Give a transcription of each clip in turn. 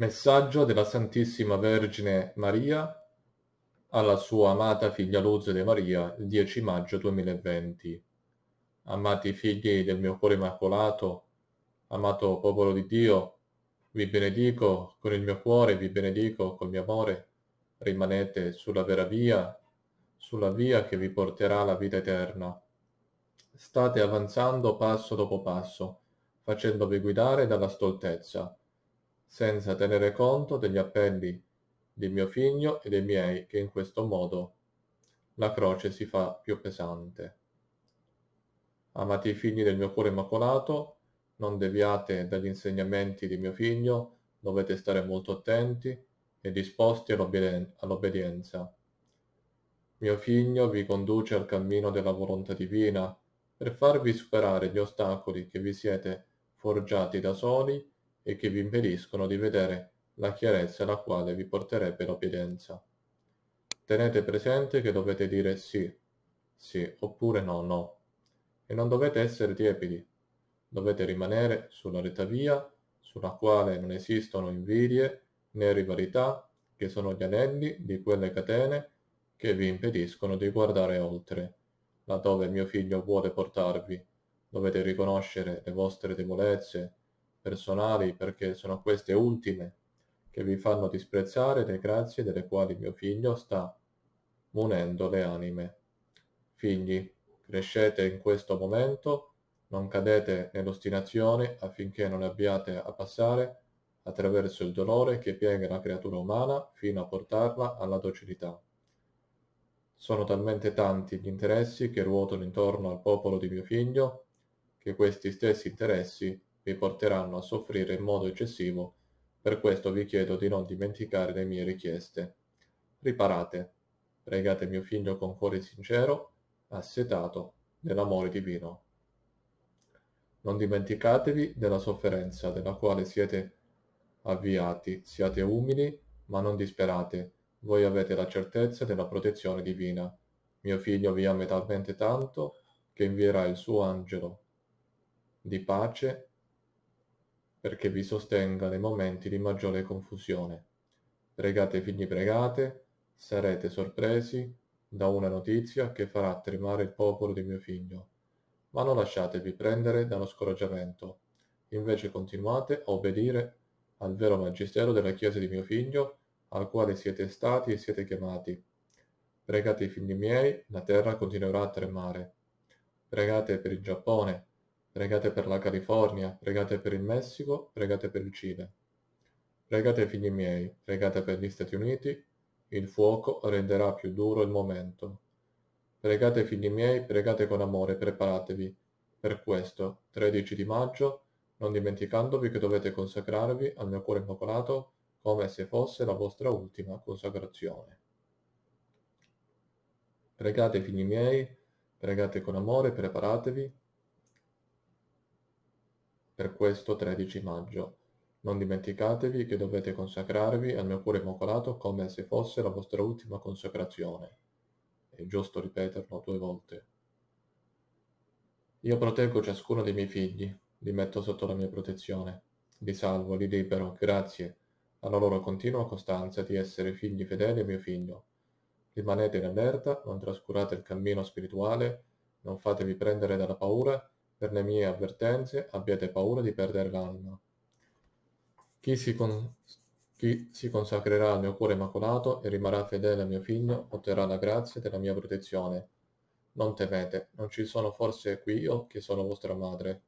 Messaggio della Santissima Vergine Maria alla sua amata figlia Luz de Maria il 10 maggio 2020. Amati figli del mio cuore immacolato, amato popolo di Dio, vi benedico con il mio cuore, vi benedico col mio amore, rimanete sulla vera via, sulla via che vi porterà alla vita eterna. State avanzando passo dopo passo, facendovi guidare dalla stoltezza senza tenere conto degli appelli di mio figlio e dei miei che in questo modo la croce si fa più pesante. Amati figli del mio cuore immacolato, non deviate dagli insegnamenti di mio figlio, dovete stare molto attenti e disposti all'obbedienza. Mio figlio vi conduce al cammino della volontà divina per farvi superare gli ostacoli che vi siete forgiati da soli e che vi impediscono di vedere la chiarezza alla quale vi porterebbe l'obbedienza. Tenete presente che dovete dire sì, sì oppure no, no, e non dovete essere tiepidi, dovete rimanere sulla retta via sulla quale non esistono invidie né rivalità che sono gli anelli di quelle catene che vi impediscono di guardare oltre, laddove mio figlio vuole portarvi. Dovete riconoscere le vostre debolezze, personali perché sono queste ultime che vi fanno disprezzare le grazie delle quali mio figlio sta munendo le anime. Figli, crescete in questo momento, non cadete nell'ostinazione affinché non abbiate a passare attraverso il dolore che piega la creatura umana fino a portarla alla docilità. Sono talmente tanti gli interessi che ruotano intorno al popolo di mio figlio che questi stessi interessi vi porteranno a soffrire in modo eccessivo, per questo vi chiedo di non dimenticare le mie richieste. Riparate, pregate mio figlio con cuore sincero, assetato dell'amore divino. Non dimenticatevi della sofferenza della quale siete avviati, siate umili, ma non disperate, voi avete la certezza della protezione divina. Mio figlio vi ama talmente tanto che invierà il suo angelo di pace perché vi sostenga nei momenti di maggiore confusione. Pregate figli pregate, sarete sorpresi da una notizia che farà tremare il popolo di mio figlio. Ma non lasciatevi prendere dallo scoraggiamento, invece continuate a obbedire al vero magistero della Chiesa di mio figlio, al quale siete stati e siete chiamati. Pregate i figli miei, la terra continuerà a tremare. Pregate per il Giappone, Pregate per la California, pregate per il Messico, pregate per il Cile. Pregate figli miei, pregate per gli Stati Uniti, il fuoco renderà più duro il momento. Pregate figli miei, pregate con amore, preparatevi. Per questo, 13 di maggio, non dimenticandovi che dovete consacrarvi al mio cuore immacolato come se fosse la vostra ultima consacrazione. Pregate figli miei, pregate con amore, preparatevi per questo 13 maggio. Non dimenticatevi che dovete consacrarvi al mio cuore immacolato come se fosse la vostra ultima consacrazione. È giusto ripeterlo due volte. Io proteggo ciascuno dei miei figli, li metto sotto la mia protezione, li salvo, li libero, grazie alla loro continua costanza di essere figli fedeli a mio figlio. Rimanete in allerta, non trascurate il cammino spirituale, non fatevi prendere dalla paura per le mie avvertenze abbiate paura di perdere l'anima. Chi si, con... chi si consacrerà al mio cuore immacolato e rimarrà fedele al mio figlio otterrà la grazia della mia protezione. Non temete, non ci sono forse qui io che sono vostra madre.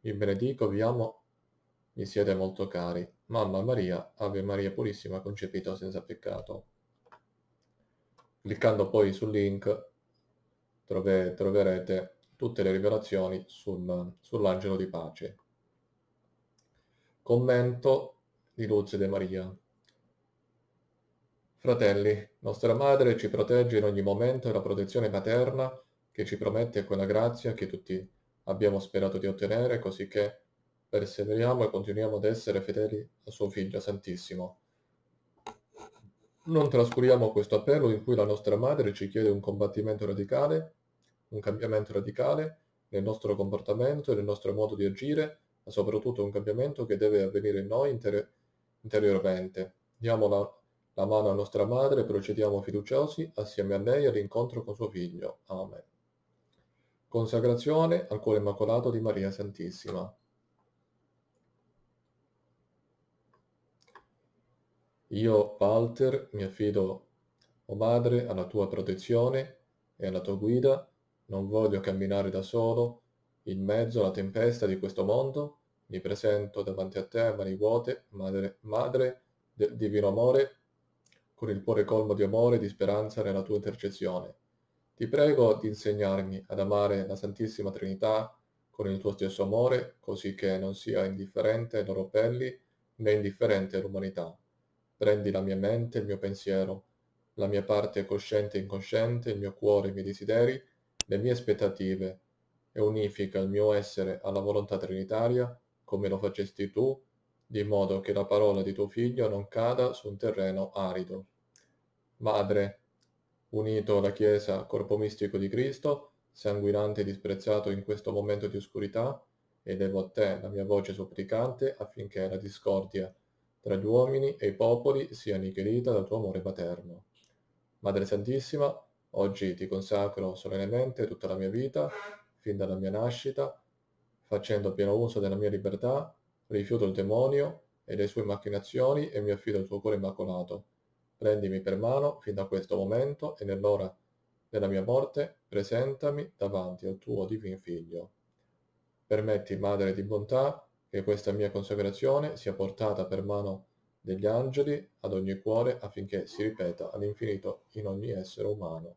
Vi benedico, vi amo, mi siete molto cari. Mamma Maria, Ave Maria Purissima, concepita senza peccato. Cliccando poi sul link trove... troverete tutte le rivelazioni sul, sull'angelo di pace. Commento di Luzia De Maria. Fratelli, nostra madre ci protegge in ogni momento e la protezione paterna che ci promette quella grazia che tutti abbiamo sperato di ottenere, così che perseveriamo e continuiamo ad essere fedeli a suo Figlio Santissimo. Non trascuriamo questo appello in cui la nostra madre ci chiede un combattimento radicale un cambiamento radicale nel nostro comportamento e nel nostro modo di agire, ma soprattutto un cambiamento che deve avvenire in noi inter- interiormente. Diamo la, la mano a nostra madre e procediamo fiduciosi assieme a lei all'incontro con suo figlio. Amen. Consacrazione al cuore immacolato di Maria Santissima. Io, Walter, mi affido, o oh Madre, alla tua protezione e alla tua guida non voglio camminare da solo, in mezzo alla tempesta di questo mondo, mi presento davanti a te mani vuote, madre, madre del divino amore, con il cuore colmo di amore e di speranza nella tua intercessione. Ti prego di insegnarmi ad amare la Santissima Trinità con il tuo stesso amore, così che non sia indifferente ai loro pelli né indifferente all'umanità. Prendi la mia mente, il mio pensiero, la mia parte cosciente e incosciente, il mio cuore, i miei desideri, le mie aspettative e unifica il mio essere alla volontà trinitaria, come lo facesti tu, di modo che la parola di tuo figlio non cada su un terreno arido. Madre, unito alla Chiesa, corpo mistico di Cristo, sanguinante e disprezzato in questo momento di oscurità, elevo a te la mia voce supplicante affinché la discordia tra gli uomini e i popoli sia nichelita dal tuo amore paterno. Madre Santissima, Oggi ti consacro solennemente tutta la mia vita, fin dalla mia nascita, facendo pieno uso della mia libertà, rifiuto il demonio e le sue macchinazioni e mi affido al tuo cuore immacolato. Prendimi per mano fin da questo momento e nell'ora della mia morte presentami davanti al tuo divin figlio. Permetti, Madre di bontà, che questa mia consacrazione sia portata per mano degli angeli ad ogni cuore affinché si ripeta all'infinito in ogni essere umano.